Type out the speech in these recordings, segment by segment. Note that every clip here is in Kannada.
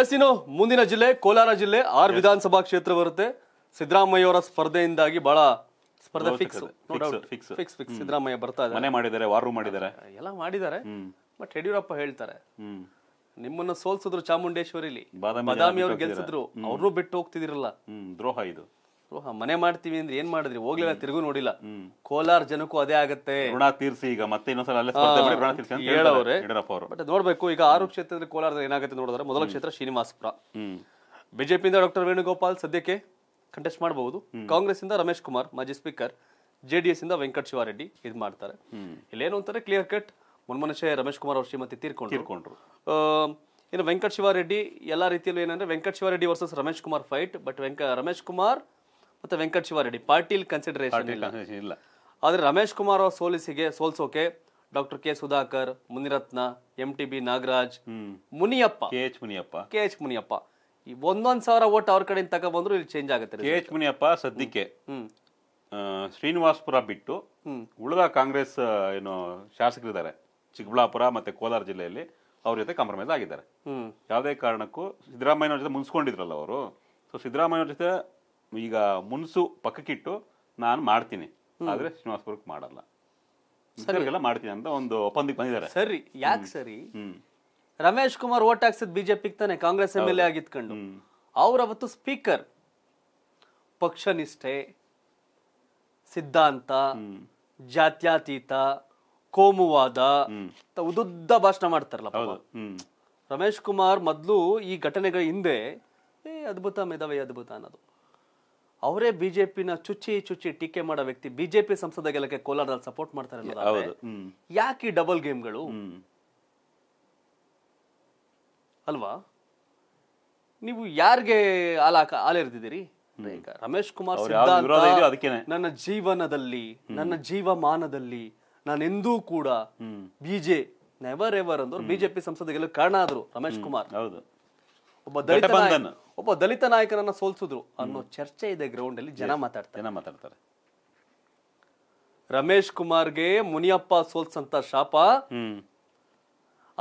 ಎಸ್ ಇನ್ನು ಮುಂದಿನ ಜಿಲ್ಲೆ ಕೋಲಾರ ಜಿಲ್ಲೆ ಆರ್ ವಿಧಾನಸಭಾ ಕ್ಷೇತ್ರ ಬರುತ್ತೆ ಸಿದ್ದರಾಮಯ್ಯ ಅವರ ಸ್ಪರ್ಧೆಯಿಂದಾಗಿ ಬಹಳ ಸ್ಪರ್ಧೆ fix fix fix fix Siddaramaiah ಬರ್ತಾ ಇದ್ದಾರೆ ಮನೆ ಮಾಡಿದ್ದಾರೆ ವಾರು ಮಾಡಿದ್ದಾರೆ ಎಲ್ಲ ಮಾಡಿದ್ದಾರೆ ಬಟ್ ಯಡಿಯೂರಪ್ಪ ಹೇಳ್ತಾರೆ ನಿಮ್ಮನ್ನ ಸೋಲ್ಸಿದ್ರು ಚಾಮುಂಡೇಶ್ವರಿಲಿ ಬಾದಾಮಿ ಅವರು ಗೆಲ್ಸಿದ್ರು ಅವ್ರನ್ನೂ ಬಿಟ್ಟು ಹೋಗ್ತಿದಿರಲ್ಲ ದ್ರೋಹ ಇದು ಮನೆ ಮಾಡ್ತೀವಿ ಅಂದ್ರೆ ಏನ್ ಮಾಡಿದ್ರಿ ಹೋಗ್ಲಿಲ್ಲ ತಿರುಗು ನೋಡಿಲ್ಲ ಕೋಲಾರ ಜನಕ್ಕೂ ಅದೇ ಆಗತ್ತೆ ಋಣ ತೀರ್ಸಿ ಈಗ ಮತ್ತೆ ಬಟ್ ನೋಡ್ಬೇಕು ಈಗ ಆರು ಕ್ಷೇತ್ರದಲ್ಲಿ ಕೋಲಾರದ ಏನಾಗುತ್ತೆ ನೋಡಿದ್ರೆ ಮೊದಲ ಕ್ಷೇತ್ರ ಶ್ರೀನಿವಾಸಪುರ ಬಿಜೆಪಿಯಿಂದ ಡಾಕ್ಟರ್ ವೇಣುಗೋಪಾಲ್ ಸದ್ಯಕ್ಕೆ ಕಂಟೆಸ್ಟ್ ಮಾಡಬಹುದು ಕಾಂಗ್ರೆಸ್ ಇಂದ ರಮೇಶ್ ಕುಮಾರ್ ಮಾಜಿ ಸ್ಪೀಕರ್ ಜೆ ಡಿ ಎಸ್ ಇಂದ ವೆಂಕಟ ಶಿವಾರೆಡ್ಡಿ ಇದು ಮಾಡ್ತಾರೆ ಇಲ್ಲೇನು ಅಂತಾರೆ ಕ್ಲಿಯರ್ ಕಟ್ ಮುನ್ಮನುಷ್ಯ ರಮೇಶ್ ಕುಮಾರ್ ಅವ್ರ ಶ್ರೀಮತಿ ತೀರ್ಕೊಂಡ್ರು ಇನ್ನು ವೆಂಕಟ ಶಿವಾರೆಡ್ಡಿ ಎಲ್ಲ ರೀತಿಯಲ್ಲೂ ಏನಂದ್ರೆ Venkata Shivareddy versus Ramesh Kumar fight but ವೆಂಕ ರಮೇಶ್ ಕುಮಾರ್ ಮತ್ತೆ ವೆಂಕಟ ಶಿವಾರೆಡ್ಡಿ ಪಾಟೀಲ್ ಕನ್ಸಿಡರೇಷನ್ ಇಲ್ಲ ಆದ್ರೆ ರಮೇಶ್ ಕುಮಾರ್ ಅವರ ಸೋಲಿಸಿಗೆ ಸೋಲ್ಸೋಕೆ doctor K Sudhakar Munirathna M T B Nagaraj Muniyappa K H Muniyappa K H Muniyappa ಈ ಒಂದೊಂದ್ ಸಾವಿರ ಓಟ್ ಅವ್ರ ಕಡೆಯಿಂದ ಬಂದ್ರು ಇಲ್ಲಿ ಚೇಂಜ್ ಆಗುತ್ತೆ ಕೆ ಎಚ್ ಮುನಿಯಪ್ಪ ಸದ್ಯಕ್ಕೆ ಶ್ರೀನಿವಾಸಪುರ ಬಿಟ್ಟು ಉಳಿದ ಕಾಂಗ್ರೆಸ್ ಏನು ಶಾಸಕರಿದ್ದಾರೆ ಚಿಕ್ಕಬಳ್ಳಾಪುರ ಮತ್ತೆ ಕೋಲಾರ ಜಿಲ್ಲೆಯಲ್ಲಿ ಅವ್ರ ಜೊತೆ ಕಾಂಪ್ರಮೈಸ್ ಆಗಿದ್ದಾರೆ ಯಾವುದೇ ಕಾರಣಕ್ಕೂ ಸಿದ್ದರಾಮಯ್ಯ ಜೊತೆ ಮುನ್ಸ್ಕೊಂಡಿದ್ರಲ್ಲ ಅವರು ಸೊ ಸಿದ್ದರಾಮಯ್ಯ ಜೊತೆ ಈಗ ಮುನ್ಸು ಪಕ್ಕಕ್ಕಿಟ್ಟು ನಾನು ಮಾಡ್ತೀನಿ ಆದ್ರೆ ಶ್ರೀನಿವಾಸಪುರಕ್ಕೆ ಮಾಡಲ್ಲ ಮಾಡ್ತೀನಿ ಅಂತ ಒಂದು ಒಪ್ಪಂದಕ್ಕೆ ಬಂದಿದ್ದಾರೆ ಸರಿ ಯಾಕೆ ಸರಿ ರಮೇಶ್ ಕುಮಾರ್ ಓಟ್ ಹಾಕ್ಸಿದ್ ಬಿಜೆಪಿ ತಾನೆ ಕಾಂಗ್ರೆಸ್ ಎಂ ಎಲ್ ಎ ಅವ್ರ ಅವತ್ತು ಸ್ಪೀಕರ್ ಪಕ್ಷ ನಿಷ್ಠೆ ಸಿದ್ಧಾಂತ ಜಾತ್ಯಾತೀತ ಕೋಮುವಾದ ಉದುದ್ದ ಭಾಷಣ ಮಾಡ್ತಾರಲ್ಲ ರಮೇಶ್ ಕುಮಾರ್ ಮೊದಲು ಈ ಘಟನೆಗಳ ಹಿಂದೆ ಏ ಅದ್ಭುತ ಮೇಧಾವಿ ಅದ್ಭುತ ಅನ್ನೋದು ಅವರೇ ಬಿಜೆಪಿನ ಚುಚ್ಚಿ ಚುಚ್ಚಿ ಟೀಕೆ ಮಾಡೋ ವ್ಯಕ್ತಿ ಬಿಜೆಪಿ ಸಂಸದ ಗೆಲಕ್ಕೆ ಕೋಲಾರದಲ್ಲಿ ಸಪೋರ್ಟ್ ಮಾಡ್ತಾರೆ ಯಾಕೆ ಡಬಲ್ ಗೇಮ್ಗಳು ಅಲ್ವಾ ನೀವು ಯಾರಿಗೆ ಹಾಲೆರೆದಿದ್ದೀರಿ ಈಗ ರಮೇಶ್ ಕುಮಾರ್ ನನ್ನ ಜೀವನದಲ್ಲಿ ನನ್ನ ಜೀವಮಾನದಲ್ಲಿ ನಾನೆಂದೂ ಕೂಡ ಬಿಜೆ ನೆವರ್ ಎವರ್ ಅಂದ್ರು ಬಿಜೆಪಿ ಸಂಸದ ಗೆಲ್ಲ ಕಾರಣ ಆದ್ರು ರಮೇಶ್ ಕುಮಾರ್ ಹೌದು ಒಬ್ಬ ದಲಿತ ಒಬ್ಬ ದಲಿತ ನಾಯಕನನ್ನ ಸೋಲ್ಸಿದ್ರು ಅನ್ನೋ ಚರ್ಚೆ ಇದೆ ಗ್ರೌಂಡ್ ಅಲ್ಲಿ ಜನ ಮಾತಾಡ್ತಾರೆ ಮಾತಾಡ್ತಾರೆ ರಮೇಶ್ ಕುಮಾರ್ಗೆ ಮುನಿಯಪ್ಪ ಸೋಲ್ಸಂತ ಶಾಪ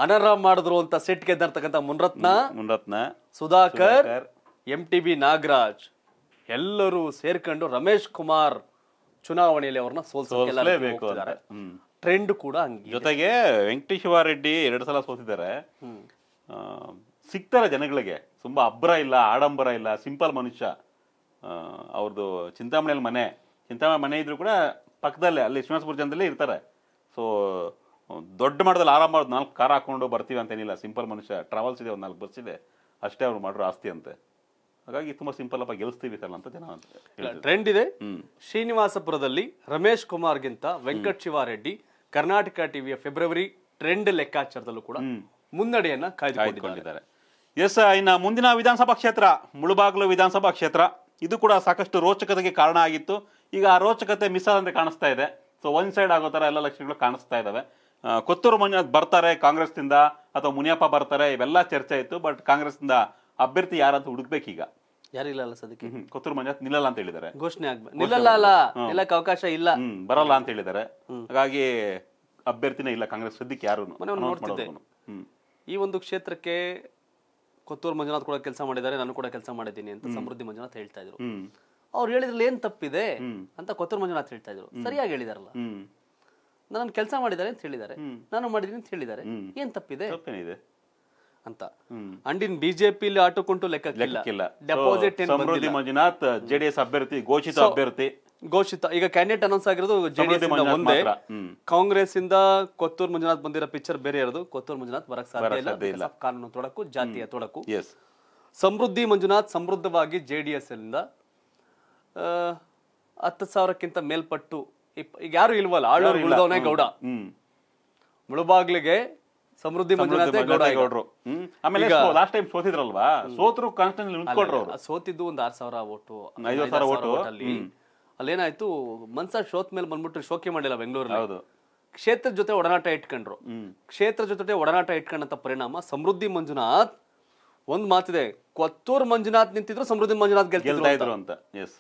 ಅನರ್ಹ ಮಾಡಿದ್ರು ಅಂತ ಸೆಟ್ ಗೆದ್ದಿರ್ತಕ್ಕಂಥ Munirathna Munirathna Sudhakar M T B Nagaraj ಎಲ್ಲರೂ ಸೇರ್ಕೊಂಡು ರಮೇಶ್ ಕುಮಾರ್ ಚುನಾವಣೆಯಲ್ಲಿ ಅವ್ರನ್ನ ಸೋಲ್ಸ ಟ್ರೆಂಡ್ ಕೂಡ ಜೊತೆಗೆ ವೆಂಕಟೇಶ್ವರ ರೆಡ್ಡಿ ಎರಡು ಸಲ ಸೋತಿದ್ದಾರೆ ಸಿಗ್ತಾರೆ ಜನಗಳಿಗೆ ತುಂಬ ಅಬ್ಬರ ಇಲ್ಲ ಆಡಂಬರ ಇಲ್ಲ ಸಿಂಪಲ್ ಮನುಷ್ಯ ಅವ್ರದ್ದು ಚಿಂತಾಮಣಿಯಲ್ಲಿ ಮನೆ ಚಿಂತಾಮಣಿ ಮನೆ ಇದ್ದರೂ ಕೂಡ ಪಕ್ಕದಲ್ಲೇ ಅಲ್ಲಿ ವಿಶ್ವಾಸಪುರ ಜನದಲ್ಲೇ ಇರ್ತಾರೆ ಸೊ ದೊಡ್ಡ ಮಟ್ಟದಲ್ಲಿ ಆರಾಮ ಮಾಡೋದು ನಾಲ್ಕು ಕಾರ್ ಹಾಕ್ಕೊಂಡು ಬರ್ತೀವಿ ಅಂತೇನಿಲ್ಲ ಸಿಂಪಲ್ ಮನುಷ್ಯ ಟ್ರಾವೆಲ್ಸ್ ಇದೆ ಒಂದು ನಾಲ್ಕು ಬಸ್ ಇದೆ ಅಷ್ಟೇ ಅವ್ರು ಮಾಡಿರೋ ಆಸ್ತಿ ಅಂತೆ ಹಾಗಾಗಿ ತುಂಬ ಸಿಂಪಲ್ ಅಪ್ಪ ಗೆಲ್ಸ್ತೀವಿ ಸರ್ ಅಂತ ಜನ ಅಂತ ಟ್ರೆಂಡ್ ಇದೆ ಶ್ರೀನಿವಾಸಪುರದಲ್ಲಿ ರಮೇಶ್ ಕುಮಾರ್ಗಿಂತ ವೆಂಕಟ್ ಶಿವಾರೆಡ್ಡಿ ಕರ್ನಾಟಕ ಟಿವಿಯ ಫೆಬ್ರವರಿ ಟ್ರೆಂಡ್ ಲೆಕ್ಕಾಚಾರದಲ್ಲೂ ಕೂಡ ಮುನ್ನಡೆಯನ್ನ ಕಾಯ್ದುಕೊಂಡಿದ್ದಾರೆ ಎಸ್ ಇನ್ನು ಮುಂದಿನ ವಿಧಾನಸಭಾ ಕ್ಷೇತ್ರ ಮುಳುಬಾಗಿಲು ವಿಧಾನಸಭಾ ಕ್ಷೇತ್ರ ಇದು ಕೂಡ ಸಾಕಷ್ಟು ರೋಚಕತೆಗೆ ಕಾರಣ ಆಗಿತ್ತು ಈಗ ಆ ರೋಚಕತೆ ಮಿಸ್ ಆದಂತೆ ಕಾಣಿಸ್ತಾ ಇದೆ ಸೊ ಒನ್ ಸೈಡ್ ಆಗೋ ಥರ ಎಲ್ಲ ಲಕ್ಷಣಗಳು ಕಾಣಿಸ್ತಾ ಇದ್ದಾವೆ ಕೊತ್ತೂರು ಬರ್ತಾರೆ ಕಾಂಗ್ರೆಸ್ನಿಂದ ಅಥವಾ ಮುನಿಯಪ್ಪ ಬರ್ತಾರೆ ಇವೆಲ್ಲ ಚರ್ಚೆ ಇತ್ತು ಬಟ್ ಕಾಂಗ್ರೆಸ್ನಿಂದ ಅಭ್ಯರ್ಥಿ ಯಾರಂತ ಈಗ ಯಾರಿಲ್ಲ ಅಲ್ಲ ಸದ್ಯಕ್ಕೆ ಕೊತ್ತೂರು ಮಂಜುನಾಥ್ ನಿಲ್ಲಲ್ಲ ಅಂತ ಹೇಳಿದ್ದಾರೆ ಘೋಷಣೆ ಆಗ್ಬೇಕು ನಿಲ್ಲಲ್ಲ ಅಲ್ಲ ಅವಕಾಶ ಇಲ್ಲ ಬರಲ್ಲ ಅಂತ ಹೇಳಿದ್ದಾರೆ ಹಾಗಾಗಿ ಅಭ್ಯರ್ಥಿನೇ ಇಲ್ಲ ಕಾಂಗ್ರೆಸ್ ಸದ್ಯಕ್ಕೆ ಯಾರು ಈ ಒಂದು ಕ್ಷೇತ್ರಕ್ಕೆ ಕೊತ್ತೂರು ಮಂಜುನಾಥ್ ಕೂಡ ಕೆಲಸ ಮಾಡಿದ್ದಾರೆ ನಾನು ಕೂಡ ಕೆಲಸ ಮಾಡಿದ್ದೀನಿ ಅಂತ ಸಮೃದ್ಧಿ ಮಂಜುನಾಥ್ ಹೇಳ್ತಾ ಇದ್ರು ಅವ್ರು ಹೇಳಿದ್ರಲ್ಲಿ ಏನ್ ತಪ್ಪಿದೆ ಅಂತ ಕೊತ್ತೂರು ಮಂಜುನಾಥ್ ಹೇಳ್ತಾ ಇದ್ರು ಸರಿಯಾಗಿ ಹೇಳಿದಾರಲ್ಲ ನನ್ನ ಕೆಲಸ ಮಾಡಿದ್ದಾರೆ ಅಂತ ಹೇಳಿದ್ದಾರೆ ನಾನು ಮಾಡಿದೀನಿ ಅಂತ ಹೇಳಿದ್ದಾರೆ ಏನ್ ತಪ್ಪಿದೆ ಅಂತ ಅಂಡಿನ್ ಬಿಜೆಪಿ ಆಟೋ ಕುಂಟು ಡೆಪಾಸಿಟ್ ಮಂಜುನಾಥ್ ಜೆಡಿಎಸ್ ಅಭ್ಯರ್ಥಿ ಘೋಷಿತ ಅಭ್ಯರ್ಥಿ ಘೋಷಿತ ಈಗ ಕ್ಯಾಂಡಿಡೇಟ್ ಅನೌನ್ಸ್ ಆಗಿರೋದು ಜೆಡಿಎಸ್ ಒಂದೇ ಕಾಂಗ್ರೆಸ್ ಇಂದ ಕೊತ್ತೂರ್ ಮಂಜುನಾಥ್ ಬಂದಿರೋ ಪಿಕ್ಚರ್ ಬೇರೆ ಇರೋದು ಕೊತ್ತೂರ್ ಮಂಜುನಾಥ್ ಬರಕ್ ಸಾಧ್ಯ ಇಲ್ಲ ಕಾನೂನು ತೊಡಕು ಜಾತಿಯ ತೊಡಕು ಸಮೃದ್ಧಿ ಮಂಜುನಾಥ್ ಸಮೃದ್ಧವಾಗಿ ಜೆಡಿಎಸ್ ಇಂದ ಹತ್ತು ಸಾವಿರಕ್ಕಿಂತ ಮೇಲ್ಪಟ್ಟು ಈಗ ಯಾರು ಇಲ್ವಲ್ಲ ಆಳೂರು ಉಳಿದವನೇ ಗೌಡ ಮುಳುಬಾಗ್ಲಿಗೆ ಸಮೃದ್ಧಿ ಮಂಜುನಾಥ್ ಗೌಡ ಗೌಡರು ಆಮೇಲೆ ಲಾಸ್ಟ್ ಟೈಮ್ ಸೋತಿದ್ರಲ್ವಾ ಸೋತರು ಕಾನ್ಸ್ಟೆಂಟ್ ಸೋತಿದ್ದು ಒಂದ್ ಆರ್ ಸಾವಿರ ಓಟು ಐದು ಸಾವಿರ ಓಟು ಅಲ್ಲಿ ಅಲ್ಲೇನಾಯ್ತು ಮನ್ಸ ಶೋತ್ ಮೇಲೆ ಬಂದ್ಬಿಟ್ಟು ಶೋಕೆ ಮಾಡಿಲ್ಲ ಬೆಂಗಳೂರಲ್ಲಿ ಹೌದು ಕ್ಷೇತ್ರ ಜೊತೆ ಒಡನಾಟ ಇಟ್ಕೊಂಡ್ರು ಕ್ಷೇತ್ರ ಜೊತೆ ಒಡನಾಟ ಇಟ್ಕೊಂಡಂತ ಪರಿಣಾಮ ಸಮೃದ್ಧಿ ಮಂಜುನಾಥ್ ಒಂದ್ ಮಾತಿದೆ ಕೊತ್ತೂರ್ ಮಂಜುನಾಥ್ ನಿಂತಿದ್ರು ಸಮೃದ್ಧಿ ಮಂಜುನಾಥ್ ಗೆಲ್ತಾ ಅಂತ ಎಸ್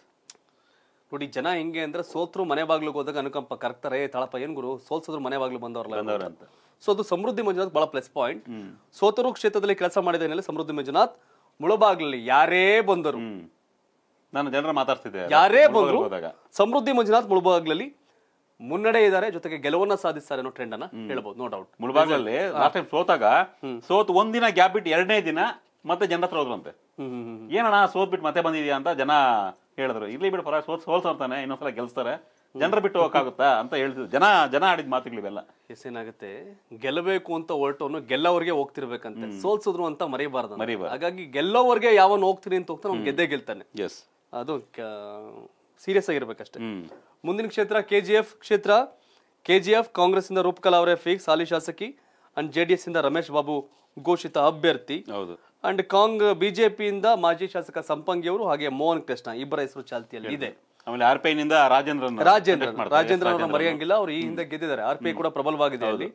ನೋಡಿ ಜನ ಹೆಂಗೆ ಅಂದ್ರೆ ಸೋತ್ರು ಮನೆ ಬಾಗ್ಲಿಗೆ ಹೋದಾಗ ಅನುಕಂಪ ಕರ್ತಾರೆ ತಳಪ ಏನ್ ಗುರು ಸೋಲ್ಸಿದ್ರು ಮನೆ ಬಾಗ್ಲು ಬಂದವ್ರಲ್ಲ ಅಂತ ಸೊ ಅದು ಸಮೃದ್ಧಿ ಮಂಜುನಾಥ್ ಬಹಳ ಪ್ಲಸ್ ಪಾಯಿಂಟ್ ಸೋತರು ಕ್ಷೇತ್ರದಲ್ಲಿ ಕೆಲಸ ಮಾಡಿದ ಸಮೃದ್ಧಿ ಮಂಜುನಾಥ್ ಮುಳಬಾಗ್ಲಲ್ಲಿ ಯಾರೇ ಬಂದರು ನಾನು ಜನರ ಮಾತಾಡ್ತಿದ್ದೆ ಯಾರೇ ಬಂದ್ರು ಸಮೃದ್ಧಿ ಮಂಜುನಾಥ್ ಮುಳುಬಾಗ್ಲಲ್ಲಿ ಮುನ್ನಡೆ ಇದ್ದಾರೆ ಜೊತೆಗೆ ಗೆಲುವನ್ನ ಸಾಧಿಸ್ತಾರೆ ಅನ್ನೋ ಟ್ರೆಂಡ್ ಅನ್ನ ಹೇಳ್ಬೋದು ನೋ ಡೌಟ್ ಮುಳುಬಾಗ್ಲಲ್ಲಿ ಲಾಸ್ಟ್ ಟೈಮ್ ಸೋತಾಗ ಸೋತ್ ಒಂದಿನ ಗ್ಯಾಪ್ ಬಿಟ್ಟು ಎರಡನೇ ದಿನ ಮತ್ತೆ ಜನರ ಹತ್ರ ಹೋದ್ರಂತೆ ಏನಣ್ಣ ಸೋತ್ ಬಿಟ್ಟು ಮತ್ತೆ ಬಂದಿದ್ಯಾ ಅಂತ ಜನ ಹೇಳಿದ್ರು ಇಲ್ಲಿ ಬಿಡು ಪರ ಸೋತ್ ಸೋಲ್ಸರ್ತಾನೆ ಇನ್ನೊಂದ್ಸಲ ಗೆಲ್ಸ್ತಾರೆ ಜನರ ಬಿಟ್ಟು ಹೋಗಕ್ಕಾಗುತ್ತಾ ಅಂತ ಹೇಳ್ತಿದ್ರು ಜನ ಜನ ಆಡಿದ ಮಾತುಗಳಿವೆಲ್ಲ ಏನಾಗುತ್ತೆ ಗೆಲ್ಲಬೇಕು ಅಂತ ಹೊರಟವನು ಗೆಲ್ಲವರಿಗೆ ಹೋಗ್ತಿರ್ಬೇಕಂತೆ ಸೋಲ್ಸಿದ್ರು ಅಂತ ಮರಿಬಾರ್ದು ಹಾಗಾಗಿ ಗೆಲ್ಲೋವರಿಗೆ ಯಾವನ್ ಹೋಗ್ತೀನಿ ಅಂತ ಹೋಗ್ತಾನೆ ಅವ್ನು ಗೆದ್ದೇ ಗೆಲ್ತಾನೆ ಎಸ್ ಅದು ಸೀರಿಯಸ್ ಆಗಿರ್ಬೇಕಷ್ಟೇ ಮುಂದಿನ ಕ್ಷೇತ್ರ ಕೆ ಜಿ ಎಫ್ ಕ್ಷೇತ್ರ ಕೆ ಜಿ ಎಫ್ ಇಂದ ರೂಪಕಲಾ ಅವರೇ ಫೀಕ್ ಸಾಲಿ ಶಾಸಕಿ ಅಂಡ್ ಜೆ ಡಿ ಎಸ್ ಇಂದ ರಮೇಶ್ ಬಾಬು ಘೋಷಿತ ಅಭ್ಯರ್ಥಿ ಹೌದು ಅಂಡ್ ಕಾಂಗ್ ಬಿಜೆಪಿಯಿಂದ ಮಾಜಿ ಶಾಸಕ ಸಂಪಂಗಿ ಅವರು ಹಾಗೆ ಮೋಹನ್ ಕೃಷ್ಣ ಇಬ್ಬರ ಹೆಸರು ಚಾಲ್ತಿಯಲ್ಲಿ ಇದೆ ಆಮೇಲೆ ಆರ್ ಪಿ ನಿಂದ ರಾಜೇಂದ್ರ ರಾಜೇಂದ್ರ ರಾಜೇಂದ್ರ ಮರೆಯಂಗಿಲ್ಲ ಅವರು ಈ ಹಿಂದೆ ಗೆದ್ದಿದ್ದಾರೆ ಆರ್ ಪಿ ಐ ಕೂಡ ಪ್ರಬಲವಾಗಿದೆ ಅಲ್ಲಿ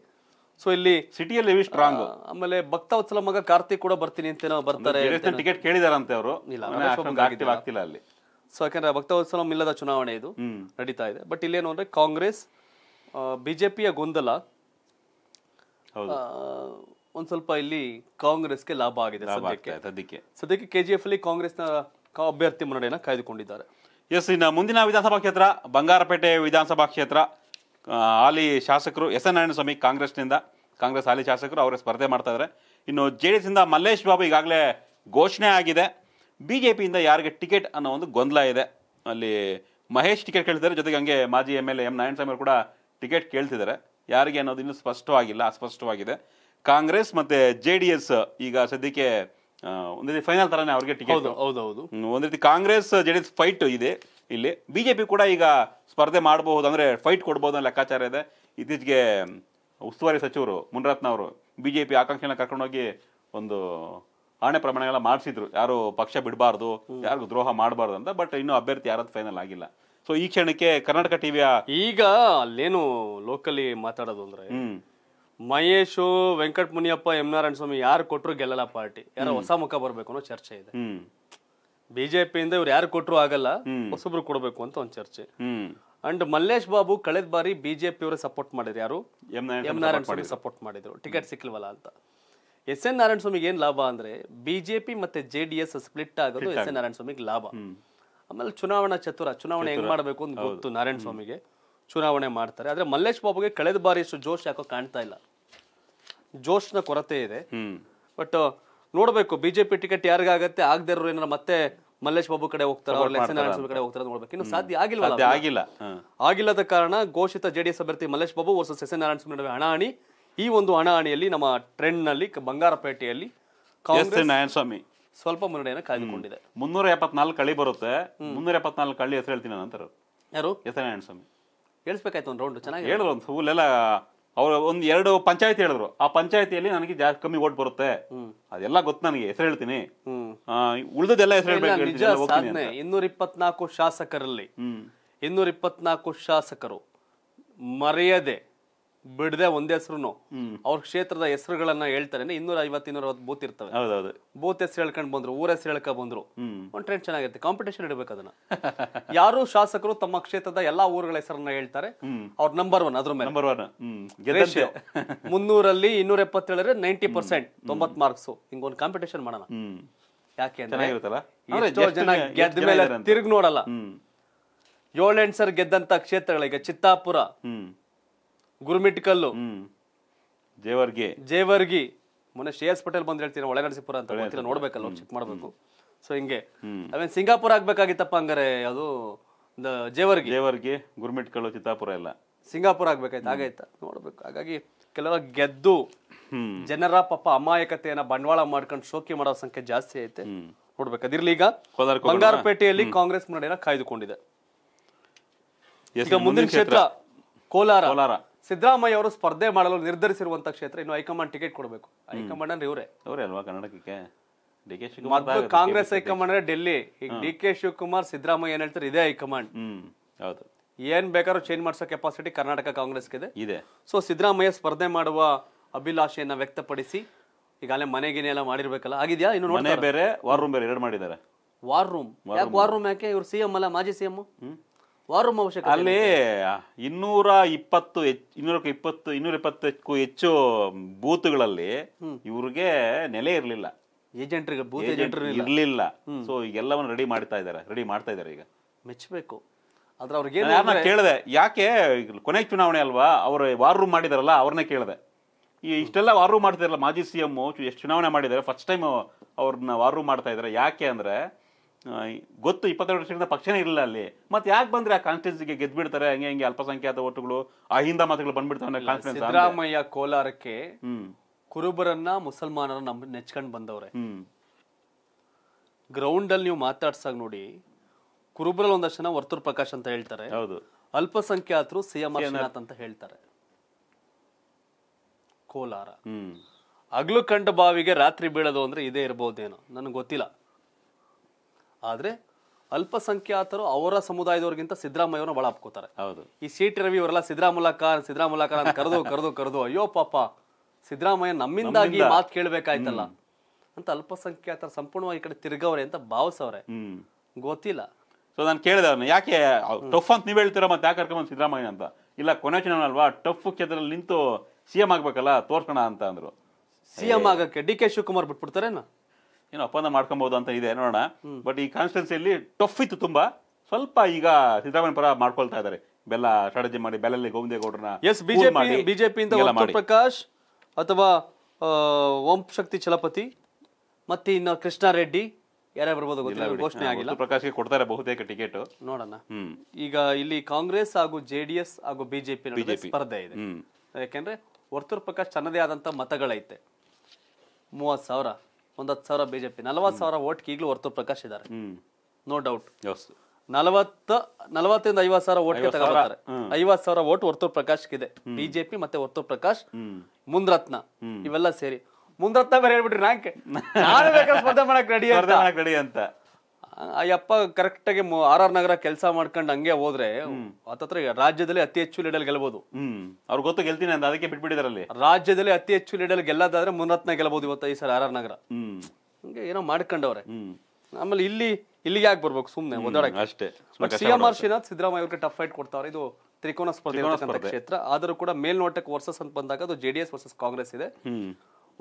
ಸೊ ಇಲ್ಲಿ ಸಿಟಿಯಲ್ಲಿ ಎವಿ ಸ್ಟ್ರಾಂಗ್ ಆಮೇಲೆ ಭಕ್ತವತ್ಸಲ ಮಗ ಕಾರ್ತಿಕ್ ಕೂಡ ಬರ್ತೀನಿ ಅಂತ ಏನೋ ಬರ್ತಾರೆ ಟಿಕೆಟ್ ಕೇಳಿದಾರಂತೆ ಅವರು ಇಲ್ಲ ಆಗ್ತಿಲ್ಲ ಅಲ್ಲಿ ಸೊ ಯಾಕಂದ್ರೆ ಭಕ್ತವತ್ಸಲಂ ಇಲ್ಲದ ಚುನಾವಣೆ ಇದು ನಡೀತಾ ಇದೆ ಬಟ್ ಇಲ್ಲೇನು ಅಂದ್ರೆ ಕಾಂಗ್ರೆಸ್ ಬಿಜೆಪಿಯ ಗೊಂದಲ ಒಂದ್ ಸ್ವಲ್ಪ ಇಲ್ಲಿ ಕಾಂಗ್ರೆಸ್ಗೆ ಲಾಭ ಆಗಿದೆ ಸದ್ಯಕ್ಕೆ ಸದ್ಯಕ್ಕೆ ಕೆಜಿಎಫ್ ಅಲ್ಲಿ ಕಾಂಗ್ರೆಸ್ ಕಾಂಗ್ರೆಸ್ನ ಅಭ್ಯರ್ಥಿ ಮುನ್ನಡೆಯನ್ನ ಕಾಯ್ದುಕೊಂಡಿದ್ದಾರೆ ಎಸ್ ಇನ್ನು ಮುಂದಿನ ವಿಧಾನಸಭಾ ಕ್ಷೇತ್ರ ಬಂಗಾರಪೇಟೆ ವಿಧಾನಸಭಾ ಕ್ಷೇತ್ರ ಹಾಲಿ ಶಾಸಕರು ಎಸ್ ಎನ್ ನಾರಾಯಣಸ್ವಾಮಿ ಕಾಂಗ್ರೆಸ್ನಿಂದ ಕಾಂಗ್ರೆಸ್ ಹಾಲಿ ಶಾಸಕರು ಅವರೇ ಸ್ಪರ್ಧೆ ಮಾಡ್ತಾ ಇದ್ದಾರೆ ಇನ್ನು ಜೆ ಡಿ ಮಲ್ಲೇಶ್ ಬಾಬು ಈಗಾಗಲೇ ಘೋಷಣೆ ಆಗಿದೆ ಬಿ ಜೆ ಪಿಯಿಂದ ಯಾರಿಗೆ ಟಿಕೆಟ್ ಅನ್ನೋ ಒಂದು ಗೊಂದಲ ಇದೆ ಅಲ್ಲಿ ಮಹೇಶ್ ಟಿಕೆಟ್ ಕೇಳ್ತಿದ್ದಾರೆ ಜೊತೆಗೆ ಹಂಗೆ ಮಾಜಿ M L A M Narayanaswamy ಅವರು ಕೂಡ ಟಿಕೆಟ್ ಕೇಳ್ತಿದ್ದಾರೆ ಯಾರಿಗೆ ಅನ್ನೋದು ಇನ್ನೂ ಸ್ಪಷ್ಟವಾಗಿಲ್ಲ ಅಸ್ಪಷ್ಟವಾಗಿದೆ ಕಾಂಗ್ರೆಸ್ ಮತ್ತು ಜೆ ಡಿ ಎಸ್ ಈಗ ಸದ್ಯಕ್ಕೆ ಒಂದು ರೀತಿ ಫೈನಲ್ ಥರನೇ ಅವ್ರಿಗೆ ಟಿಕೆಟ್ ಹೌದು ಹೌದು ಒಂದು ರೀತಿ Congress J D S fight ಇದೆ ಇಲ್ಲಿ ಬಿ ಜೆ ಪಿ ಕೂಡ ಈಗ ಸ್ಪರ್ಧೆ ಮಾಡಬಹುದು ಅಂದರೆ ಫೈಟ್ ಕೊಡ್ಬೋದು ಅನ್ನೋ ಲೆಕ್ಕಾಚಾರ ಇದೆ ಇತ್ತೀಚೆಗೆ ಉಸ್ತುವಾರಿ ಸಚಿವರು ಮುನರತ್ನ ಬಿ ಜೆ ಪಿ ಆಕಾಂಕ್ಷೆಯನ್ನು ಕರ್ಕೊಂಡೋಗಿ ಒಂದು ಆಣೆ ಪ್ರಮಾಣಗಳ ಮಾಡಿಸಿದ್ರು ಯಾರು ಪಕ್ಷ ಬಿಡಬಾರ್ದು ಯಾರಿಗೂ ದ್ರೋಹ ಮಾಡಬಾರ್ದು ಅಂತ ಬಟ್ ಇನ್ನು ಅಭ್ಯರ್ಥಿ ಯಾರದ್ದು ಫೈನಲ್ ಆಗಿಲ್ಲ ಸೊ ಈ ಕ್ಷಣಕ್ಕೆ ಕರ್ನಾಟಕ ಟಿವಿಯ ಈಗ ಅಲ್ಲೇನು ಲೋಕಲಿ ಮಾತಾಡೋದು ಅಂದ್ರೆ ಮಹೇಶ್ ವೆಂಕಟ ಮುನಿಯಪ್ಪ ಎಂ ನಾರಾಯಣ ಸ್ವಾಮಿ ಯಾರು ಕೊಟ್ಟರು ಗೆಲ್ಲಲ್ಲ ಪಾರ್ಟಿ ಯಾರೋ ಹೊಸ ಮುಖ ಬರಬೇಕು ಅನ್ನೋ ಚರ್ಚೆ ಇದೆ ಬಿಜೆಪಿಯಿಂದ ಇವ್ರು ಯಾರು ಕೊಟ್ಟರು ಆಗಲ್ಲ ಹೊಸಬ್ರು ಕೊಡಬೇಕು ಅಂತ ಒಂದು ಚರ್ಚೆ ಅಂಡ್ ಮಲ್ಲೇಶ್ ಬಾಬು ಕಳೆದ ಬಾರಿ ಬಿಜೆಪಿ ಅವರ ಸಪೋರ್ಟ್ ಮಾಡಿದ್ರು ಯಾರು ಎಂ ನಾರಾಯಣ ಸ್ವಾಮಿ ಸಪೋರ್ಟ್ ಮಾಡಿದ್ರು ಟಿಕೆಟ್ ಸಿಕ್ಲವಲ್ಲ ಅಂತ ಎಸ್ ಎನ್ ನಾರಾಯಣ ಸ್ವಾಮಿಗೆ ಏನ್ ಲಾಭ ಅಂದ್ರೆ ಬಿಜೆಪಿ ಮತ್ತೆ ಜೆ ಡಿ ಎಸ್ ಸ್ಪ್ಲಿಟ್ ಆಗೋದು ಎಸ್ ಎನ್ ನಾರಾಯಣ ಸ್ವಾಮಿಗೆ ಲಾಭ ಆಮೇಲೆ ಚುನಾವಣಾ ಚತುರ ಚುನಾವಣೆ ಹೆಂಗ್ ಮಾಡಬೇಕು ಅಂತ ಗೊತ್ತು ನಾರಾಯಣ ಸ್ವಾಮಿಗೆ ಚುನಾವಣೆ ಮಾಡ್ತಾರೆ ಆದ್ರೆ ಮಲ್ಲೇಶ್ ಬಾಬುಗೆ ಕಳೆದ ಬಾರಿ ಇಷ್ಟು ಜೋಶ್ ಯಾಕೋ ಕಾಣ್ತಾ ಇಲ್ಲ ಜೋಶ್ನ ಕೊರತೆ ಇದೆ ಬಟ್ ನೋಡಬೇಕು ಬಿಜೆಪಿ ಟಿಕೆಟ್ ಯಾರಿಗಾಗತ್ತೆ ಆಗದೆ ಇರೋ ಏನಾರ ಮತ್ತೆ ಮಲ್ಲೇಶ್ ಬಾಬು ಕಡೆ ಹೋಗ್ತಾರೆ ಅವ್ರ ಕಡೆ ಹೋಗ್ತಾರೆ ನೋಡ್ಬೇಕು ಇನ್ನು ಸಾಧ್ಯ ಆಗಿಲ್ಲ ಆಗಿಲ್ಲ ಆಗಿಲ್ಲದ ಕಾರಣ ಘೋಷಿತ ಜೆಡಿಎಸ್ ಅಭ್ಯರ್ಥಿ ಮಲ್ಲೇಶ್ ಬಾಬು ವರ್ಷ ಸಸ್ಯನಾರಾಯಣ ಸ್ವಾಮಿ ನಡುವೆ ಹಣಾಹಣಿ ಈ ಒಂದು ಹಣಾಹಣಿಯಲ್ಲಿ ನಮ್ಮ ಟ್ರೆಂಡ್ ನಲ್ಲಿ ಬಂಗಾರಪೇಟೆಯಲ್ಲಿ ಕಾಂಗ್ರೆಸ್ ಸ್ವಾಮಿ ಸ್ವಲ್ಪ ಮುನ್ನಡೆಯನ್ನು ಕಾಯ್ದುಕೊಂಡಿದೆ ಮುನ್ನೂರ ಎಪ್ಪತ್ನಾಲ್ಕು ಕಳಿ ಬರುತ್ತೆ ಮುನ್ನೂರ ಎಪ್ಪತ್ನಾಲ್ಕು ಕಳಿ ಹೆಸರು ಹೇಳ್ತೀನಿ ನಂತರ ಯಾರು ಎಸ್ ನಾರಾಯಣ ಸ್ವಾಮಿ ಹೇಳಿಸ್ಬೇಕಾಯ್ತು ಒಂದು ರೌಂಡ್ ಚೆನ್ನಾಗಿ ಹೇಳಿದ್ರು ಒಂದು ಹುಲ್ಲೆಲ್ಲ ಅವರು ಒಂದು ಎರಡು ಪಂಚಾಯತಿ ಹೇಳಿದ್ರು ಆ ಪಂಚಾಯತಿಯಲ್ಲಿ ನನಗೆ ಜಾಸ್ತಿ ಕಮ್ಮಿ ಓಟ್ ಬರುತ್ತೆ ಅದೆಲ್ಲ ಗೊತ್ತು ನನಗೆ ಹೆಸರು ಹೇಳ್ತೀನಿ ಉಳಿದದೆಲ್ಲ ಹೆಸರು ಹೇಳ್ಬೇಕು ಇನ್ನೂರ ಇಪ್ಪತ್ನಾಲ್ಕು ಶಾಸಕರಲ್ಲಿ ಇನ್ನೂರ ಇಪ್ಪತ್ನಾಲ್ಕು ಶಾಸಕರು ಮರೆಯದೆ ಬಿಡದೆ ಒಂದೇ ಹೆಸರು ಅವ್ರ ಕ್ಷೇತ್ರದ ಹೆಸರುಗಳನ್ನ ಹೇಳ್ತಾರೆ ಇನ್ನೂರ ಐವತ್ತು ಇನ್ನೂರ ಐವತ್ತು ಬೂತ್ ಇರ್ತವೆ ಬೂತ್ ಹೆಸರು ಹೇಳ್ಕೊಂಡು ಬಂದ್ರು ಊರ ಹೆಸರು ಹೇಳ್ಕೊ ಬಂದ್ರು ಒಂದ್ ಟ್ರೆಂಡ್ ಚೆನ್ನಾಗಿರುತ್ತೆ ಕಾಂಪಿಟೇಷನ್ ಇಡಬೇಕು ಅದನ್ನ ಯಾರು ಶಾಸಕರು ತಮ್ಮ ಕ್ಷೇತ್ರದ ಎಲ್ಲಾ ಊರುಗಳ ಹೆಸರನ್ನ ಹೇಳ್ತಾರೆ ಅವ್ರ ನಂಬರ್ ಒನ್ ಅದ್ರ ಮೇಲೆ ನಂಬರ್ ಮುನ್ನೂರಲ್ಲಿ ಇನ್ನೂರ ಎಪ್ಪತ್ತೇಳರೆ ನೈಂಟಿ ಪರ್ಸೆಂಟ್ ತೊಂಬತ್ ಮಾರ್ಕ್ಸ್ ಒಂದ್ ಕಾಂಪಿಟೇಷನ್ ಮಾಡೋಣ ಯಾಕೆ ಜನ ಗೆದ್ದ ಮೇಲೆ ನೋಡಲ್ಲ ಏಳೆಂಟ್ ಸರ್ ಗೆದ್ದಂತ ಕ್ಷೇತ್ರಗಳಿಗೆ ಚಿತ್ತಾಪುರ ಗುರುಮಿಟ್ಕಲ್ಲು ಜೇವರ್ಗಿ ಜೇವರ್ಗಿ ಮೊನ್ನೆ ಶ್ರೇಯಸ್ ಪಟೇಲ್ ಬಂದ್ ಹೇಳ್ತೀನಿ ಒಳಗಣಸಿಪುರ ಅಂತ ಗೊತ್ತಿಲ್ಲ ನೋಡ್ಬೇಕಲ್ಲ ಚೆಕ್ ಮಾಡಬೇಕು ಸೊ ಹಿಂಗೆ ಅವೇನ್ ಸಿಂಗಾಪುರ ಆಗ್ಬೇಕಾಗಿತ್ತಪ್ಪ ಹಂಗಾರೆ ಅದು ಜೇವರ್ಗಿ ಜೇವರ್ಗಿ ಗುರುಮಿಟ್ಕಲ್ಲು ಚಿತ್ತಾಪುರ ಎಲ್ಲ ಸಿಂಗಾಪುರ ಆಗ್ಬೇಕಾಯ್ತು ಆಗಾಯ್ತ ನೋಡ್ಬೇಕು ಹಾಗಾಗಿ ಕೆಲವ ಗೆದ್ದು ಜನರ ಪಾಪ ಅಮಾಯಕತೆಯನ್ನ ಬಂಡವಾಳ ಮಾಡ್ಕೊಂಡು ಶೋಕಿ ಮಾಡೋ ಸಂಖ್ಯೆ ಜಾಸ್ತಿ ಐತೆ ನೋಡ್ಬೇಕು ಅದಿರ್ಲಿ ಈಗ ಬಂಗಾರಪೇಟೆಯಲ್ಲಿ ಕಾಂಗ್ರೆಸ್ ಮುನ್ನಡೆಯನ್ನ ಕಾಯ್ದುಕೊಂಡಿದೆ ಮುಂದಿನ ಕ್ಷೇತ್ರ ಕೋಲಾರ ಕೋಲಾರ ಸಿದ್ದರಾಮಯ್ಯ ಅವರು ಸ್ಪರ್ಧೆ ಮಾಡಲು ನಿರ್ಧರಿಸಿರುವಂತ ಕ್ಷೇತ್ರ ಇನ್ನು ಹೈಕಮಾಂಡ್ ಟಿಕೆಟ್ ಕೊಡಬೇಕು ಹೈಕಮಾಂಡ್ ಅಂದ್ರೆ ಇವರೇ ಅವರೇ ಅಲ್ವಾ ಕರ್ನಾಟಕಕ್ಕೆ ಡಿ ಕೆ ಕಾಂಗ್ರೆಸ್ ಹೈಕಮಾಂಡ್ ಅಂದ್ರೆ ಡೆಲ್ಲಿ ಈಗ ಡಿ ಕೆ ಶಿವಕುಮಾರ್ ಸಿದ್ದರಾಮಯ್ಯ ಏನ್ ಹೇಳ್ತಾರೆ ಇದೇ ಹೈಕಮಾಂಡ್ ಹೌದು ಏನ್ ಬೇಕಾದ್ರೂ ಚೇಂಜ್ ಮಾಡಿಸೋ ಕೆಪಾಸಿಟಿ ಕರ್ನಾಟಕ ಕಾಂಗ್ರೆಸ್ಗೆ ಇದೆ ಇದೆ ಸೊ ಸಿದ್ದರಾಮಯ್ಯ ಸ್ಪರ್ಧೆ ಮಾಡುವ ಅಭಿಲಾಷೆಯನ್ನ ವ್ಯಕ್ತಪಡಿಸಿ ಮನೆ ಮನೆಗಿನೇ ಎಲ್ಲ ಮಾಡಿರ್ಬೇಕಲ್ಲ ಆಗಿದ್ಯಾ ಇನ್ನು ಬೇರೆ ವಾರ್ ರೂಮ್ ಬೇರೆ ಎರಡು ಮಾಡಿದ್ದಾರೆ ವಾರ್ ರೂಮ್ ವಾರ್ ರೂಮ್ ಯಾಕೆ ಇವ್ರು ಸಿಎಂ ಅಲ್ಲ ಮಾಜಿ ಸಿಎಂ ರೂಮ್ ಅವಶ್ಯಕ ಅಲ್ಲಿ ಇನ್ನೂರ ಇಪ್ಪತ್ತು ಇನ್ನೂರ ಇಪ್ಪತ್ತು ಇನ್ನೂರ ಇಪ್ಪತ್ತಕ್ಕೂ ಹೆಚ್ಚು ಬೂತ್ಗಳಲ್ಲಿ ಇವ್ರಿಗೆ ನೆಲೆ ಇರಲಿಲ್ಲ ಏಜೆಂಟ್ರಿಗೆ ಬೂತ್ ಏಜೆಂಟ್ ಇರಲಿಲ್ಲ ಸೊ ಎಲ್ಲವನ್ನು ರೆಡಿ ಮಾಡ್ತಾ ಇದ್ದಾರೆ ರೆಡಿ ಮಾಡ್ತಾ ಇದ್ದಾರೆ ಈಗ ಮೆಚ್ಚಬೇಕು ಆದ್ರೆ ಅವ್ರಿಗೆ ಕೇಳಿದೆ ಯಾಕೆ ಕೊನೆ ಚುನಾವಣೆ ಅಲ್ವಾ ಅವರು ವಾರ್ ರೂಮ್ ಮಾಡಿದಾರಲ್ಲ ಅವ್ರನ್ನೇ ಕೇಳಿದೆ ಈ ಇಷ್ಟೆಲ್ಲ ವಾರ್ ರೂಮ್ ಮಾಜಿ ಸಿ ಎಂ ಎಷ್ಟು ಚುನಾವಣೆ ಮಾಡಿದ್ದಾರೆ ಫಸ್ಟ್ ಟೈಮ್ ಅವ್ರನ್ನ ವಾರ್ ಮಾಡ್ತಾ ಇದ್ದಾರೆ ಯಾಕೆ ಅಂದ್ರೆ ಗೊತ್ತು ಇಪ್ಪತ್ತೆರಡು ವರ್ಷದಿಂದ ಪಕ್ಷನೇ ಇರಲಿಲ್ಲ ಅಲ್ಲಿ ಮತ್ತೆ ಯಾಕೆ ಬಂದ್ರೆ ಆ ಕಾನ್ಸ್ಟಿಟ್ಯೂನ್ಸಿಗೆ ಗೆದ್ಬಿಡ್ತಾರೆ ಹಂಗೆ ಹಂಗೆ ಅಲ್ಪಸಂಖ್ಯಾತ ಓಟುಗಳು ಅಹಿಂದ ಮಾತುಗಳು ಬಂದ್ಬಿಡ್ತಾರೆ ಸಿದ್ದರಾಮಯ್ಯ ಕೋಲಾರಕ್ಕೆ ಕುರುಬರನ್ನ ಮುಸಲ್ಮಾನರ ನಮ್ ನೆಚ್ಕೊಂಡು ಬಂದವ್ರೆ ಗ್ರೌಂಡ್ ಅಲ್ಲಿ ನೀವು ಮಾತಾಡ್ಸಾಗ ನೋಡಿ ಕುರುಬರಲ್ಲಿ ಒಂದಷ್ಟು ಜನ ಪ್ರಕಾಶ್ ಅಂತ ಹೇಳ್ತಾರೆ ಹೌದು ಅಲ್ಪಸಂಖ್ಯಾತರು ಸಿಎಂ ಅಂತ ಹೇಳ್ತಾರೆ ಕೋಲಾರ ಅಗ್ಲು ಕಂಡ ಬಾವಿಗೆ ರಾತ್ರಿ ಬೀಳೋದು ಅಂದ್ರೆ ಇದೇ ಇರಬಹುದೇನೋ ನನಗೆ ಗೊತ್ತಿಲ್ಲ ಆದರೆ ಅಲ್ಪಸಂಖ್ಯಾತರು ಅವರ ಸಮುದಾಯದವ್ರಿಗಿಂತ ಸಿದ್ದರಾಮಯ್ಯವ್ರನ್ನ ಬಳ ಹಾಕೋತಾರೆ ಹೌದು ಈ ಸಿ ಟಿ ರವಿ ಅವರೆಲ್ಲ ಸಿದ್ದರಾಮುಲಾಕಾರ್ ಸಿದ್ದರಾಮುಲಾಕಾರ್ ಅಂತ ಕರೆದು ಕರೆದು ಕರೆದು ಅಯ್ಯೋ ಪಾಪ ಸಿದ್ದರಾಮಯ್ಯ ನಮ್ಮಿಂದಾಗಿ ಮಾತು ಕೇಳಬೇಕಾಯ್ತಲ್ಲ ಅಂತ ಅಲ್ಪಸಂಖ್ಯಾತರ ಸಂಪೂರ್ಣವಾಗಿ ಈ ಕಡೆ ತಿರ್ಗವ್ರೆ ಅಂತ ಭಾವಿಸವ್ರೆ ಗೊತ್ತಿಲ್ಲ ಸೊ ನಾನು ಕೇಳಿದೆ ಅವ್ರನ್ನ ಯಾಕೆ ಟಫ್ ಅಂತ ನೀವು ಹೇಳ್ತೀರಾ ಮತ್ತೆ ಯಾಕೆ ಕರ್ಕೊಂಡು ಸಿದ್ದರಾಮಯ್ಯ ಅಂತ ಇಲ್ಲ ಕೊನೆ ಚುನಾವಣೆ ಅಲ್ವಾ ಟಫ್ ಕ್ಷೇತ್ರದಲ್ಲಿ ನಿಂತು ಸಿ ಎಂ ಆಗ್ಬೇಕಲ್ಲ ತೋರ್ಸೋಣ ಅಂತ ಅಂದ್ರು ಸಿ ಎಂ ಆಗಕ್ಕೆ ಡಿ ಕೆ ಶಿವಕುಮಾರ್ ಬಿಟ್ಬಿಡ್ತಾರೇನಾ ಏನು ಒಪ್ಪಂದ ಮಾಡ್ಕೊಬಹುದು ಅಂತ ಇದೆ ನೋಡೋಣ ಬಟ್ ಈ ಕಾನ್ಸ್ಟಿಟ್ಯೂನ್ಸಿಯಲ್ಲಿ ಟಫ್ ಇತ್ತು ತುಂಬಾ ಸ್ವಲ್ಪ ಈಗ ಸಿದ್ದರಾಮಯ್ಯ ಪರ ಮಾಡ್ಕೊಳ್ತಾ ಇದ್ದಾರೆ ಬೆಲ್ಲ ಸ್ಟ್ರಾಟಜಿ ಮಾಡಿ ಬೆಲ್ಲಲ್ಲಿ ಗೋವಿಂದೇಗೌಡರನ್ನ ಎಸ್ ಬಿಜೆಪಿ ಬಿಜೆಪಿಯಿಂದ ಪ್ರಕಾಶ್ ಅಥವಾ ಓಂ ಶಕ್ತಿ ಚಲಪತಿ ಮತ್ತೆ ಇನ್ನು ರೆಡ್ಡಿ ಯಾರೇ ಬರ್ಬೋದು ಗೊತ್ತಿಲ್ಲ ಘೋಷಣೆ ಆಗಿಲ್ಲ ಪ್ರಕಾಶ್ಗೆ ಕೊಡ್ತಾರೆ ಬಹುತೇಕ ಟಿಕೆಟ್ ನೋಡೋಣ ಈಗ ಇಲ್ಲಿ ಕಾಂಗ್ರೆಸ್ ಹಾಗೂ ಜೆಡಿಎಸ್ ಹಾಗೂ ಬಿಜೆಪಿ ಸ್ಪರ್ಧೆ ಇದೆ ಯಾಕೆಂದ್ರೆ ವರ್ತೂರ್ ಪ್ರಕಾಶ್ ತನ್ನದೇ ಆದಂತ ಮತಗಳೈತೆ ಮೂವತ್ ಸಾವಿರ ಒಂದು ಹತ್ತು ಸಾವಿರ ಬಿಜೆಪಿ ನಲವತ್ತು ಸಾವಿರ ಓಟ್ಗೆ ಈಗಲೂ ಹೊರತು ಪ್ರಕಾಶ್ ಇದ್ದಾರೆ ನೋ ಡೌಟ್ ನಲವತ್ತ ನಲವತ್ತರಿಂದ ಐವತ್ ಸಾವಿರ ಓಟ್ ತಗೋತಾರೆ ಐವತ್ ಸಾವಿರ ಓಟ್ ವರ್ತು ಪ್ರಕಾಶ್ ಇದೆ ಬಿಜೆಪಿ ಮತ್ತೆ ವರ್ತು ಪ್ರಕಾಶ್ ಮುಂದ್ರತ್ನ ಇವೆಲ್ಲ ಸೇರಿ ಮುಂದ್ರತ್ನ ಬೇರೆ ಹೇಳ್ಬಿಟ್ರಿ ನಾಕೆ ನಾನು ಬೇಕಾದ್ರೆ ಸ್ಪರ್ಧೆ ಮಾಡಕ್ ರೆಡಿ ರೆಡಿ ಅಂತ ಅಯ್ಯಪ್ಪ ಕರೆಕ್ಟಾಗಿ ಆರ್ ಆರ್ ನಗರ ಕೆಲಸ ಮಾಡ್ಕೊಂಡು ಹಂಗೆ ಹೋದ್ರೆ ಹತ್ತತ್ರ ರಾಜ್ಯದಲ್ಲಿ ಅತಿ ಹೆಚ್ಚು ಲೀಡಲ್ ಗೆಲ್ಬಹುದು ಅವ್ರು ಗೊತ್ತು ಗೆಲ್ತೀನಿ ಅಂತ ಅದಕ್ಕೆ ಬಿಟ್ಬಿಟ್ಟಿದ್ರಲ್ಲಿ ರಾಜ್ಯದಲ್ಲಿ ಅತಿ ಹೆಚ್ಚು ಲೀಡಲ್ ಗೆಲ್ಲದಾದ್ರೆ ಮುನ್ನತ್ನ ಗೆಲ್ಬಹುದು ಇವತ್ತ ಈ ಸರ್ ಆರ್ ಆರ್ ನಗರ ಹಂಗೆ ಏನೋ ಮಾಡ್ಕೊಂಡವ್ರೆ ಆಮೇಲೆ ಇಲ್ಲಿ ಇಲ್ಲಿಗೆ ಯಾಕೆ ಬರ್ಬೇಕು ಸುಮ್ನೆ ಓದಾಡಕ್ಕೆ ಅಷ್ಟೇ but C M R Srinath Siddaramaiah ಅವ್ರಿಗೆ ಟಫ್ ಫೈಟ್ ಕೊಡ್ತಾವ್ರೆ ಇದು ತ್ರಿಕೋನ ಸ್ಪರ್ಧೆ ಕ್ಷೇತ್ರ ಆದರೂ ಕೂಡ ಮೇಲ್ನೋಟಕ್ಕೆ ವರ್ಸಸ್ ಅಂತ ಬಂದಾಗ ಅದು ಜೆಡಿಎಸ್ ವರ್ಸಸ್ ಕಾಂಗ್ರೆಸ್ ಇದೆ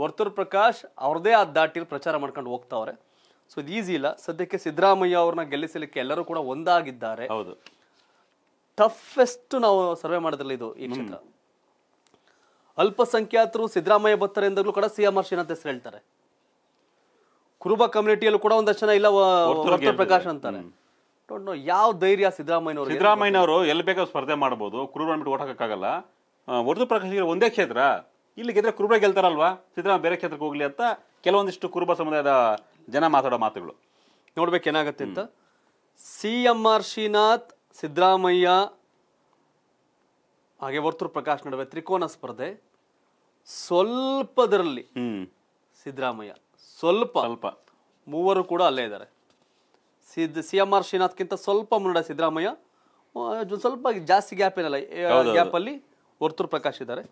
ವರ್ತುರ್ ಪ್ರಕಾಶ್ ಅವ್ರದೇ ಆ ದಾಟಿಲಿ ಪ್ರಚಾರ ಮಾಡ್ಕೊಂಡು ಹೋಗ್ತಾವ್ರೆ ಸೊ ಇದು ಈಸಿ ಇಲ್ಲ ಸದ್ಯಕ್ಕೆ ಸಿದ್ದರಾಮಯ್ಯ ಅವ್ರನ್ನ ಗೆಲ್ಲಿಸಲಿಕ್ಕೆ ಎಲ್ಲರೂ ಕೂಡ ಒಂದಾಗಿದ್ದಾರೆ ಹೌದು ಟಫೆಸ್ಟ್ ನಾವು ಸರ್ವೆ ಮಾಡಿದ್ರಲ್ಲ ಇದು ಈ ಕ್ಷೇತ್ರ ಅಲ್ಪಸಂಖ್ಯಾತರು ಸಿದ್ದರಾಮಯ್ಯ ಎಂದಾಗಲೂ ಕೂಡ ಸಿ ಎಂ ಆರ್ ಶ್ರೀನಾಥ್ ಹೆಸರು ಹೇಳ್ತಾರೆ ಕುರುಬ ಕಮ್ಯುನಿಟಿಯಲ್ಲೂ ಕೂಡ ಒಂದಷ್ಟು ಜನ ಇಲ್ಲ ಪ್ರಕಾಶ್ ಅಂತಾರೆ ನೋ ಯಾವ ಧೈರ್ಯ ಸಿದ್ದರಾಮಯ್ಯನವರು ಸಿದ್ದರಾಮಯ್ಯನವರು ಎಲ್ಲಿ ಬೇಕಾದ್ರೂ ಸ್ಪರ್ಧೆ ಮಾಡ್ಬೋದು ಕುರುಬ ಅಂದ್ಬಿಟ್ಟು ಓಟ್ ಉರ್ದು ಪ್ರಕಾಶ್ ಒಂದೇ ಕ್ಷೇತ್ರ ಇಲ್ಲಿ ಗೆದ್ರೆ ಕುರುಬ ಗೆಲ್ತಾರಲ್ವಾ ಸಿದ್ದರಾಮಯ್ಯ ಬೇರೆ ಕ್ಷೇತ್ರಕ್ಕೆ ಹೋಗ್ಲಿ ಅಂತ ಕೆಲವೊಂದಿಷ್ಟು ಕುರುಬ ಸಮುದಾಯದ ಜನ ಮಾತಾಡೋ ಮಾತುಗಳು ನೋಡ್ಬೇಕು ಏನಾಗುತ್ತೆ ಅಂತ C M R Srinath Siddaramaiah ಹಾಗೆ ವರ್ತೃ ಪ್ರಕಾಶ್ ನಡುವೆ ತ್ರಿಕೋನ ಸ್ಪರ್ಧೆ ಸ್ವಲ್ಪದರಲ್ಲಿ ಸಿದ್ದರಾಮಯ್ಯ ಸ್ವಲ್ಪ ಸ್ವಲ್ಪ ಮೂವರು ಕೂಡ ಅಲ್ಲೇ ಇದ್ದಾರೆ ಸಿದ್ ಸಿ ಎಂ ಆರ್ ಶ್ರೀನಾಥ್ಗಿಂತ ಸ್ವಲ್ಪ ಮುನ್ನಡೆ ಸಿದ್ದರಾಮಯ್ಯ ಸ್ವಲ್ಪ ಜಾಸ್ತಿ ಗ್ಯಾಪ್ ಏನಲ್ಲ ಗ್ಯಾಪ್ ಅಲ್ಲಿ ವರ್ತೃ ಪ್ರಕಾಶ್ ಇದ್ದಾರೆ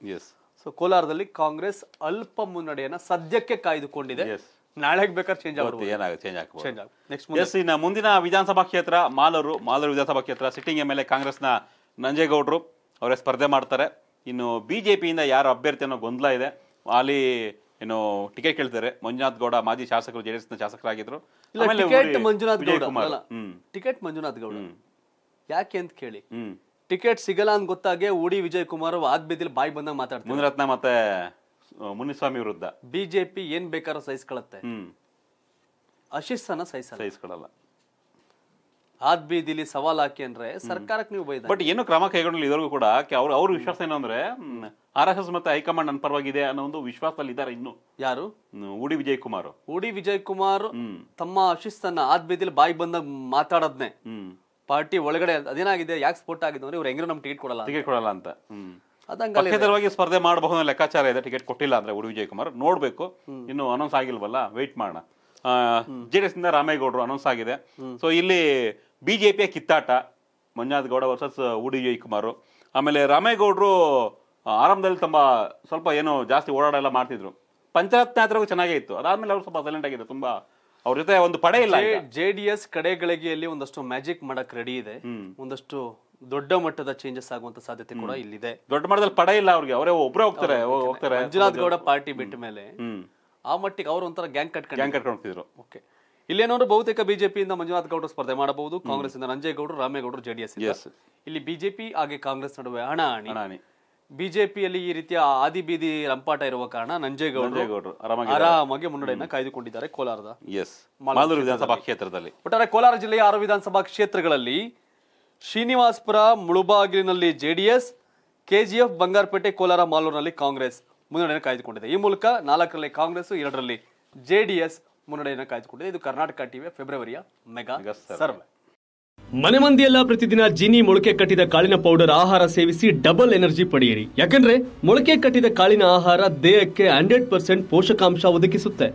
ಸೊ ಕೋಲಾರದಲ್ಲಿ ಕಾಂಗ್ರೆಸ್ ಅಲ್ಪ ಮುನ್ನಡೆಯನ್ನ ಸದ್ಯಕ್ಕೆ ಕಾಯ್ದುಕೊಂಡಿದೆ ನಾಳೆಗೆ ಬೇಕಾದ್ರೆ ಚೇಂಜ್ ಆಗುತ್ತೆ ಏನಾಗುತ್ತೆ ಚೇಂಜ್ ಆಗುತ್ತೆ ಎಸ್ ಇನ್ನು ಮುಂದಿನ ವಿಧಾನಸಭಾ ಕ್ಷೇತ್ರ ಮಾಲೂರು ಮಾಲೂರು ವಿಧಾನಸಭಾ ಕ್ಷೇತ್ರ ಸಿಟ್ಟಿಂಗ್ ಎಮ್ ಎಲ್ ಎ ಕಾಂಗ್ರೆಸ್ನ ನಂಜೇಗೌಡರು ಅವರೇ ಸ್ಪರ್ಧೆ ಮಾಡ್ತಾರೆ ಇನ್ನು ಬಿ ಜೆ ಪಿಯಿಂದ ಯಾರು ಅಭ್ಯರ್ಥಿ ಅನ್ನೋ ಗೊಂದಲ ಇದೆ ಅಲ್ಲಿ ಏನು ಟಿಕೆಟ್ ಕೇಳ್ತಾರೆ ಮಂಜುನಾಥ್ ಗೌಡ ಮಾಜಿ ಶಾಸಕರು ಜೆ ಡಿ ಎಸ್ನ ಶಾಸಕರಾಗಿದ್ದರು ಟಿಕೆಟ್ ಮಂಜುನಾಥ್ ಗೌಡ ಟಿಕೆಟ್ ಮಂಜುನಾಥ್ ಗೌಡ ಯಾಕೆ ಅಂತ ಕೇಳಿ ಟಿಕೆಟ್ ಸಿಗಲ್ಲ ಅಂತ ಗೊತ್ತಾಗೆ ಉಡಿ ವಿಜಯ್ ಕುಮಾರ್ ಆಗ್ಬೇದಿಲ್ ಬಾಯಿ ಬಂದಾಗ ಮಾತಾಡ್ತಾರೆ ಮುಂದ್ರತ್ನ ಮತ್ತೆ ಮುನಿಸ್ವಾಮಿ ವಿರುದ್ಧ ಬಿಜೆಪಿ ಏನ್ ಬೇಕಾದ್ರೂ ಸಹಿಸ್ಕೊಳತ್ತೆ ಹ್ಮ್ ಅಶಿಸ್ತನ ಆದ್ ಬೀದಿಲಿ ಸವಾಲ್ ಹಾಕಿ ಅಂದ್ರೆ ಸರ್ಕಾರಕ್ಕೆ ನೀವು ಬೈದ ಬಟ್ ಏನು ಕ್ರಮ ಕೈಗೊಂಡಿಲ್ಲ ಇದ್ರಿಗೂ ಕೂಡ ಅವ್ರ ಅವ್ರ ವಿಶ್ವಾಸ ಏನಂದ್ರೆ ಅಂದ್ರೆ ಆರ್ ಎಸ್ ಎಸ್ ಮತ್ತೆ ಹೈಕಮಾಂಡ್ ನನ್ನ ಪರವಾಗಿದೆ ಅನ್ನೋ ಒಂದು ವಿಶ್ವಾಸದಲ್ಲಿ ಇದ್ದಾರೆ ಇನ್ನು ಯಾರು ಉಡಿ ವಿಜಯ್ ಕುಮಾರ್ ಉಡಿ ವಿಜಯ್ ಕುಮಾರ್ ತಮ್ಮ ಅಶಿಸ್ತನ್ನ ಆದ್ ಬೀದಿಲಿ ಬಾಯಿ ಬಂದಾಗ ಹ್ಮ್ ಪಾರ್ಟಿ ಒಳಗಡೆ ಅದೇನಾಗಿದೆ ಯಾಕೆ ಸ್ಪೋರ್ಟ್ ಆಗಿದೆ ಅಂದ್ರೆ ಇವ್ರು ಹೆಂಗ್ರೂ ನಮ್ಗೆ ಟಿಕೆಟ್ ಕೊಡಲ್ಲ ಟಿಕೆಟ್ ಕೊಡಲ್ಲ ಅಂತ ಸ್ಪರ್ಧೆ ಮಾಡಬಹುದು ಲೆಕ್ಕಾಚಾರ ಇದೆ ಟಿಕೆಟ್ ಕೊಟ್ಟಿಲ್ಲ ಅಂದ್ರೆ ಉಡು ವಿಜಯಕುಮಾರ್ ನೋಡ್ಬೇಕು ಇನ್ನು ಅನೌನ್ಸ್ ಆಗಿಲ್ವಲ್ಲ ವೆಯ್ಟ್ ಮಾಡೋಣ ಜೆಡಿಎಸ್ ಇಂದ ರಾಮೇಗೌಡರು ಅನೌನ್ಸ್ ಆಗಿದೆ ಸೊ ಇಲ್ಲಿ ಬಿಜೆಪಿಯ ಕಿತ್ತಾಟ ಮಂಜುನಾಥ್ ಗೌಡ ವರ್ಸಸ್ ಉಡಿ ವಿಜಯಕುಮಾರ್ ಆಮೇಲೆ ರಾಮೇಗೌಡರು ಆರಂಭದಲ್ಲಿ ತುಂಬ ಸ್ವಲ್ಪ ಏನು ಜಾಸ್ತಿ ಓಡಾಡ ಎಲ್ಲ ಮಾಡ್ತಿದ್ರು ಯಾತ್ರೆಗೂ ಚೆನ್ನಾಗೇ ಇತ್ತು ಅದಾದ್ಮೇಲೆ ಅವರು ಸ್ವಲ್ಪ ಸೈಲೆಂಟ್ ಆಗಿದೆ ತುಂಬಾ ಅವ್ರ ಜೊತೆ ಒಂದು ಪಡೆ ಇಲ್ಲ ಜೆ ಡಿ ಎಸ್ ಕಡೆಗಳಿಗೆಯಲ್ಲಿ ಒಂದಷ್ಟು ಮ್ಯಾಜಿಕ್ ಮಾಡಕ್ ರೆಡಿ ಇದೆ ಒಂದಷ್ಟು ದೊಡ್ಡ ಮಟ್ಟದ ಚೇಂಜಸ್ ಆಗುವಂತ ಸಾಧ್ಯತೆ ಕೂಡ ಇಲ್ಲಿದೆ ದೊಡ್ಡ ಮಟ್ಟದಲ್ಲಿ ಪಡ ಇಲ್ಲ ಅವ್ರಿಗೆ ಅವರೇ ಒಬ್ಬರೇ ಹೋಗ್ತಾರೆ ಹೋಗ್ತಾರೆ ಮಂಜುನಾಥ್ ಗೌಡ ಪಾರ್ಟಿ ಬಿಟ್ಟ ಮೇಲೆ ಆ ಮಟ್ಟಿಗೆ ಅವರು ಒಂಥರ ಗ್ಯಾಂಗ್ ಕಟ್ಕೊಂಡು ಗ್ಯಾಂಗ್ ಕಟ್ಕೊಂಡ್ತಿದ್ರು ಓಕೆ ಏನಾದ್ರು ಬಹುತೇಕ ಬಿಜೆಪಿಯಿಂದ ಮಂಜುನಾಥ್ ಗೌಡ ಸ್ಪರ್ಧೆ ಮಾಡಬಹುದು ಕಾಂಗ್ರೆಸ್ ಇಂದ ನಂಜೇಗೌಡರು ರಾಮೇಗೌಡರು ಜೆಡಿಎಸ್ ಇಲ್ಲಿ ಬಿಜೆಪಿ ಹಾಗೆ ಕಾಂಗ್ರೆಸ್ ನಡುವೆ ಹಣ ಹಣಿ ಬಿಜೆಪಿಯಲ್ಲಿ ಈ ರೀತಿಯ ಆದಿ ಬೀದಿ ರಂಪಾಟ ಇರುವ ಕಾರಣ ನಂಜೇಗೌಡರು ಆರಾಮಾಗಿ ಮುನ್ನಡೆಯನ್ನ ಕಾಯ್ದುಕೊಂಡಿದ್ದಾರೆ ಕೋಲಾರದ ಎಸ್ ವಿಧಾನಸಭಾ ಕ್ಷೇತ್ರದಲ್ಲಿ ಒಟ್ಟಾರೆ ಕೋಲಾರ ಜಿಲ್ಲೆಯ ಆರು ವಿಧಾನಸಭಾ ಕ್ಷೇತ್ರಗಳಲ್ಲಿ ಶ್ರೀನಿವಾಸ್ಪುರ ಮುಳುಬಾಗಿಲಿನಲ್ಲಿ ಜೆಡಿಎಸ್ ಕೆಜಿಎಫ್ ಬಂಗಾರಪೇಟೆ ಕೋಲಾರ ಮಾಲೂರಿನಲ್ಲಿ ಕಾಂಗ್ರೆಸ್ ಮುನ್ನಡೆಯನ್ನು ಕಾಯ್ದುಕೊಂಡಿದೆ ಈ ಮೂಲಕ ನಾಲ್ಕರಲ್ಲಿ ಕಾಂಗ್ರೆಸ್ ಎರಡರಲ್ಲಿ ಜೆಡಿಎಸ್ ಮುನ್ನಡೆಯನ್ನು ಕಾಯ್ದುಕೊಂಡಿದೆ ಇದು ಕರ್ನಾಟಕ ಟಿವಿಯ ಫೆಬ್ರವರಿಯ ಮೆಗಾ ಸರ್ವೆ ಮನೆ ಮಂದಿಯೆಲ್ಲ ಪ್ರತಿದಿನ ಜಿನಿ ಮೊಳಕೆ ಕಟ್ಟಿದ ಕಾಳಿನ ಪೌಡರ್ ಆಹಾರ ಸೇವಿಸಿ ಡಬಲ್ ಎನರ್ಜಿ ಪಡೆಯಿರಿ ಯಾಕಂದ್ರೆ ಮೊಳಕೆ ಕಟ್ಟಿದ ಕಾಳಿನ ಆಹಾರ ದೇಹಕ್ಕೆ ಹಂಡ್ರೆಡ್ ಪರ್ಸೆಂಟ್ ಪೋಷಕಾಂಶ ಒದಗಿಸುತ್ತೆ